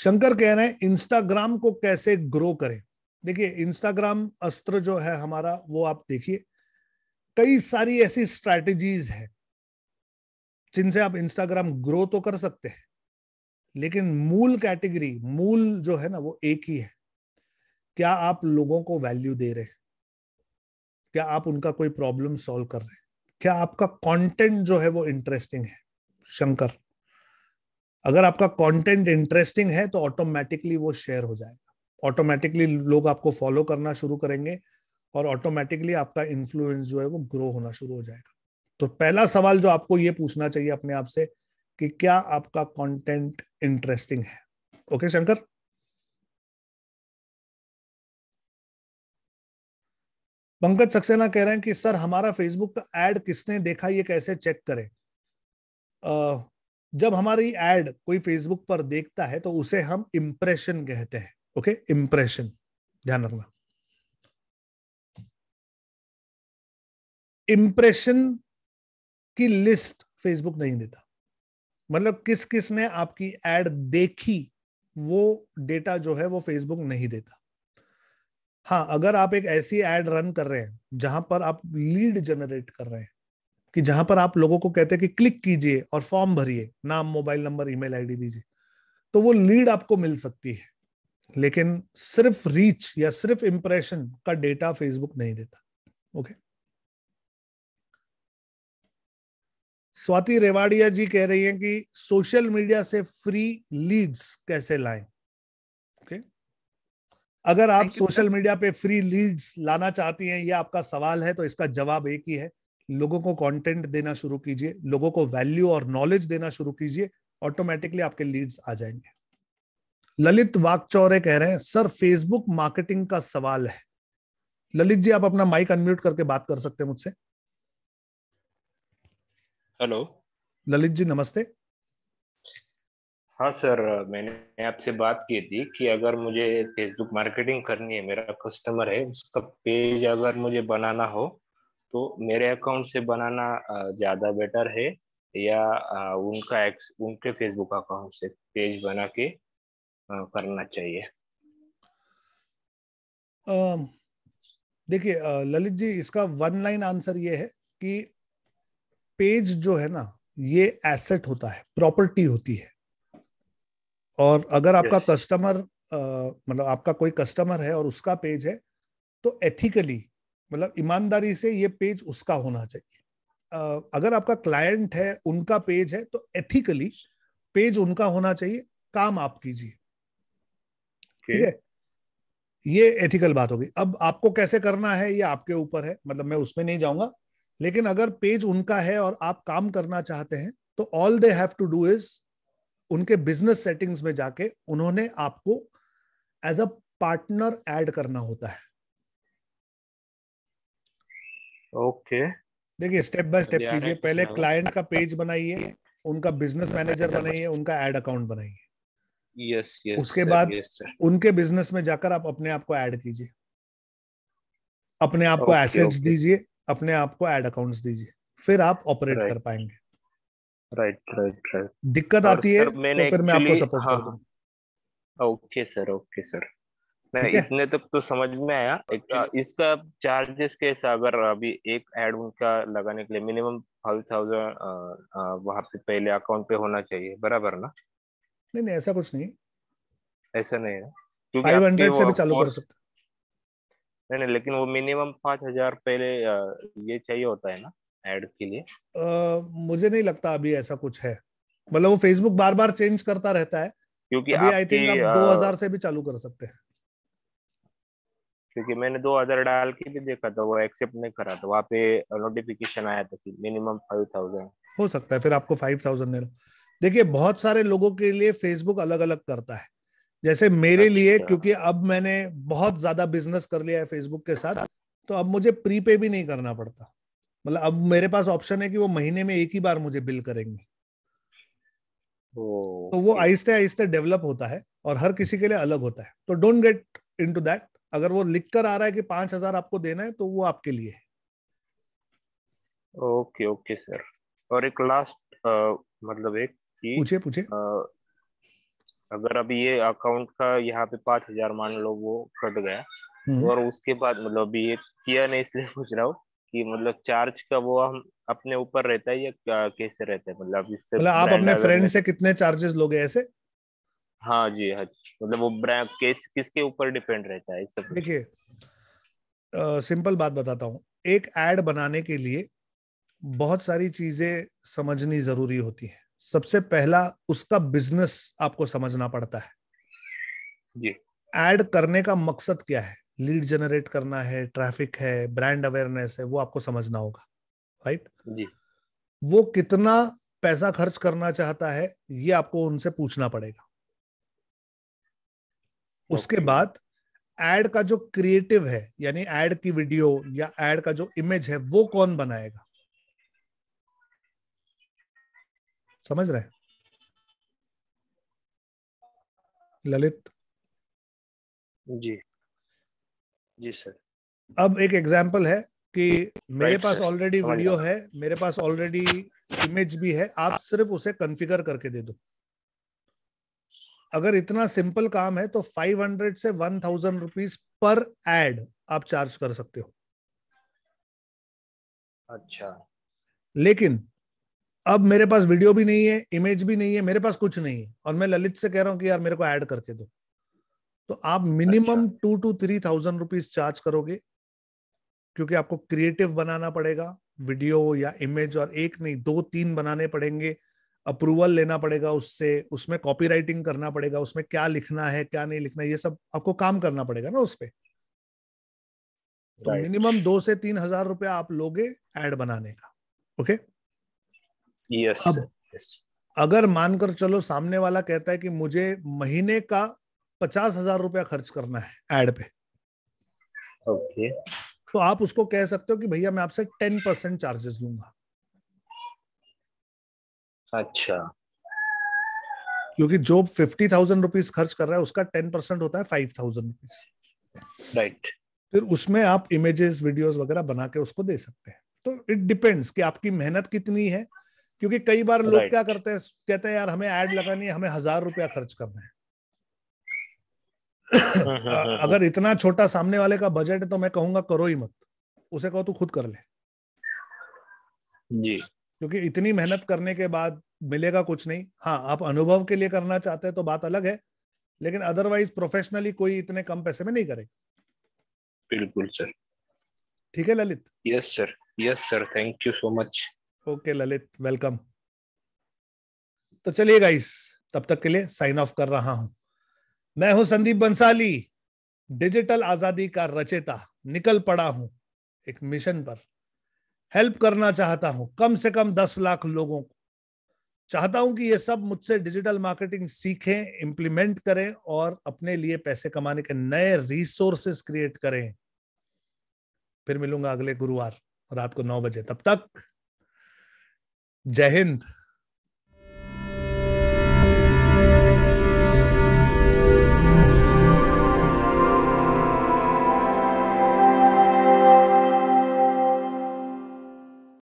शंकर कह रहे हैं इंस्टाग्राम को कैसे ग्रो करें देखिए इंस्टाग्राम अस्त्र जो है हमारा वो आप देखिए कई सारी ऐसी स्ट्रैटेजीज है जिनसे आप इंस्टाग्राम ग्रो तो कर सकते हैं लेकिन मूल कैटेगरी मूल जो है ना वो एक ही है क्या आप लोगों को वैल्यू दे रहे हैं क्या आप उनका कोई प्रॉब्लम सॉल्व कर रहे हैं क्या आपका कंटेंट जो है वो इंटरेस्टिंग है शंकर अगर आपका कंटेंट इंटरेस्टिंग है तो ऑटोमेटिकली वो शेयर हो जाएगा ऑटोमेटिकली लोग आपको फॉलो करना शुरू करेंगे और ऑटोमेटिकली आपका इन्फ्लुएंस जो है वो ग्रो होना शुरू हो जाएगा तो पहला सवाल जो आपको ये पूछना चाहिए अपने आप से कि क्या आपका कंटेंट इंटरेस्टिंग है ओके शंकर पंकज सक्सेना कह रहे हैं कि सर हमारा फेसबुक का एड किसने देखा ये कैसे चेक करें जब हमारी एड कोई फेसबुक पर देखता है तो उसे हम इम्प्रेशन कहते हैं ओके इम्प्रेशन ध्यान रखना इम्प्रेशन की लिस्ट फेसबुक नहीं देता मतलब किस किस ने आपकी एड देखी वो डेटा जो है वो फेसबुक नहीं देता हाँ अगर आप एक ऐसी एड रन कर रहे हैं जहां पर आप लीड जनरेट कर रहे हैं कि जहां पर आप लोगों को कहते हैं कि क्लिक कीजिए और फॉर्म भरिए नाम मोबाइल नंबर ईमेल आईडी दीजिए तो वो लीड आपको मिल सकती है लेकिन सिर्फ रीच या सिर्फ इंप्रेशन का डेटा फेसबुक नहीं देता ओके स्वाति रेवाड़िया जी कह रही हैं कि सोशल मीडिया से फ्री लीड्स कैसे लाएं ओके अगर आप सोशल मीडिया पे फ्री लीड्स लाना चाहती हैं ये आपका सवाल है तो इसका जवाब एक ही है लोगों को कंटेंट देना शुरू कीजिए लोगों को वैल्यू और नॉलेज देना शुरू कीजिए ऑटोमेटिकली आपके लीड्स आ जाएंगे ललित वाकचौरे कह रहे हैं सर फेसबुक मार्केटिंग का सवाल है ललित जी आप अपना माइक अनम्यूट करके बात कर सकते हैं मुझसे हेलो ललित जी नमस्ते हाँ सर मैंने आपसे बात की थी कि अगर मुझे फेसबुक मार्केटिंग करनी है मेरा कस्टमर है उसका पेज अगर मुझे बनाना हो तो मेरे अकाउंट से बनाना ज़्यादा बेटर है या उनका एक्स उनके फेसबुक अकाउंट से पेज बना के करना चाहिए देखिए ललित जी इसका वन लाइन आंसर ये है कि पेज जो है ना ये एसेट होता है प्रॉपर्टी होती है और अगर आपका yes. कस्टमर मतलब आपका कोई कस्टमर है और उसका पेज है तो एथिकली मतलब ईमानदारी से ये पेज उसका होना चाहिए अगर आपका क्लाइंट है उनका पेज है तो एथिकली पेज उनका होना चाहिए काम आप कीजिए ठीक okay. है ये एथिकल बात होगी अब आपको कैसे करना है ये आपके ऊपर है मतलब मैं उसमें नहीं जाऊंगा लेकिन अगर पेज उनका है और आप काम करना चाहते हैं तो all they have to do is उनके बिजनेस सेटिंग्स में जाके उन्होंने आपको एज अ पार्टनर ऐड करना होता है ओके देखिए स्टेप बाय स्टेप कीजिए पहले क्लाइंट का पेज बनाइए उनका बिजनेस मैनेजर बनाइए उनका एड अकाउंट बनाइए यस यस उसके बाद उनके बिजनेस में जाकर आप अपने आप को ऐड कीजिए अपने आप को एसेट्स दीजिए अपने आप को एड अकाउंट्स दीजिए फिर आप ऑपरेट कर पाएंगे राइट राइट राइट दिक्कत आती है तो फिर मैं आपको सपोर्ट करता हाँ, ओके सर ओके सर नहीं इतने तक तो समझ में आया एक, इसका चार्जेस के अगर अभी एक एड उनका लगाने के लिए मिनिमम फाइव थाउजेंड वहाँ पे पहले अकाउंट पे होना चाहिए बराबर ना नहीं नहीं ऐसा कुछ नहीं ऐसा नहीं है क्योंकि से भी चालू कर सकते नहीं नहीं लेकिन वो मिनिमम पाँच हजार पहले ये चाहिए होता है ना एड के लिए आ, मुझे नहीं लगता अभी ऐसा कुछ है मतलब वो फेसबुक बार बार चेंज करता रहता है क्योंकि आई थिंक आप दो हजार से भी चालू कर सकते हैं क्योंकि मैंने हजार डाल के भी देखा था वो एक्सेप्ट नहीं करा था वहाँ पे नोटिफिकेशन आया था कि मिनिमम थाउजेंड हो सकता है फिर आपको थाउजेंड देना देखिए बहुत सारे लोगों के लिए फेसबुक अलग अलग करता है जैसे मेरे अच्छा, लिए अच्छा। क्योंकि अब मैंने बहुत ज्यादा बिजनेस कर लिया है फेसबुक के साथ तो अब मुझे प्रीपे भी नहीं करना पड़ता मतलब अब मेरे पास ऑप्शन है कि वो महीने में एक ही बार मुझे बिल करेंगे तो वो आहिस्ते आहिस्ते डेवलप होता है और हर किसी के लिए अलग होता है तो don't get into that अगर वो लिख कर आ रहा है कि पांच हजार आपको देना है तो वो आपके लिए है ओके ओके सर और एक लास्ट मतलब एक पूछे पूछे अगर अभी ये अकाउंट का यहाँ पे पांच हजार मान लो वो कट गया हम्म। और उसके बाद मतलब अभी ये किया नहीं इसलिए पूछ रहा हूँ कि मतलब चार्ज का वो हम अपने ऊपर रहता है या कैसे रहता है मतलब इससे मतलब आप अपने फ्रेंड से कितने चार्जेस लोगे ऐसे हाँ जी हाँ मतलब वो ब्रांड केस किसके ऊपर डिपेंड रहता है सब देखिए सिंपल बात बताता हूँ एक एड बनाने के लिए बहुत सारी चीजें समझनी जरूरी होती है सबसे पहला उसका बिजनेस आपको समझना पड़ता है जी एड करने का मकसद क्या है लीड जनरेट करना है ट्रैफिक है ब्रांड अवेयरनेस है वो आपको समझना होगा राइट जी वो कितना पैसा खर्च करना चाहता है ये आपको उनसे पूछना पड़ेगा उसके बाद एड का जो क्रिएटिव है यानी एड की वीडियो या एड का जो इमेज है वो कौन बनाएगा समझ रहे ललित जी जी सर अब एक एग्जाम्पल है कि मेरे पास ऑलरेडी वीडियो है मेरे पास ऑलरेडी इमेज भी है आप सिर्फ उसे कॉन्फ़िगर करके दे दो अगर इतना सिंपल काम है तो 500 से 1000 थाउजेंड रुपीज पर एड आप चार्ज कर सकते हो अच्छा लेकिन अब मेरे पास वीडियो भी नहीं है इमेज भी नहीं है मेरे पास कुछ नहीं है और मैं ललित से कह रहा हूं कि यार मेरे को ऐड करके दो तो आप minimum two two three thousand rupees charge करोगे क्योंकि आपको क्रिएटिव बनाना पड़ेगा वीडियो या इमेज और एक नहीं दो तीन बनाने पड़ेंगे अप्रूवल लेना पड़ेगा उससे उसमें कॉपी राइटिंग करना पड़ेगा उसमें क्या लिखना है क्या नहीं लिखना ये सब आपको काम करना पड़ेगा ना उसपे तो मिनिमम दो से तीन हजार रुपया आप लोगे एड बनाने का ओके यस अब अगर मानकर चलो सामने वाला कहता है कि मुझे महीने का पचास हजार रुपया खर्च करना है एड पे ओके okay. तो आप उसको कह सकते हो कि भैया मैं आपसे टेन परसेंट चार्जेस लूंगा अच्छा क्योंकि जो फिफ्टी थाउजेंड रुपीज खर्च कर रहा है उसका टेन परसेंट होता है फाइव थाउजेंड रुपीज राइट फिर उसमें आप इमेजेस वीडियोस वगैरह बना के उसको दे सकते हैं तो इट डिपेंड्स कि आपकी मेहनत कितनी है क्योंकि कई बार लोग right. क्या करते हैं कहते हैं यार हमें एड लगानी है हमें हजार रुपया खर्च करना है हम्म, हम्म, हम्म, अगर इतना छोटा सामने वाले का बजट है तो मैं कहूंगा करो ही मत उसे कहो तू खुद कर ले जी क्योंकि इतनी मेहनत करने के बाद मिलेगा कुछ नहीं हाँ आप अनुभव के लिए करना चाहते हैं तो बात अलग है लेकिन अदरवाइज प्रोफेशनली कोई इतने कम पैसे में नहीं करेगा बिल्कुल सर ठीक है Lalit yes sir yes sir thank you so much okay Lalit welcome तो चलिए गाइस तब तक के लिए साइन ऑफ कर रहा हूं मैं हूं संदीप बंसाली डिजिटल आजादी का रचेता निकल पड़ा हूं एक मिशन पर हेल्प करना चाहता हूं कम से कम दस लाख लोगों को चाहता हूं कि ये सब मुझसे डिजिटल मार्केटिंग सीखें इंप्लीमेंट करें और अपने लिए पैसे कमाने के नए रिसोर्सेस क्रिएट करें फिर मिलूंगा अगले गुरुवार रात को नौ बजे तब तक जय हिंद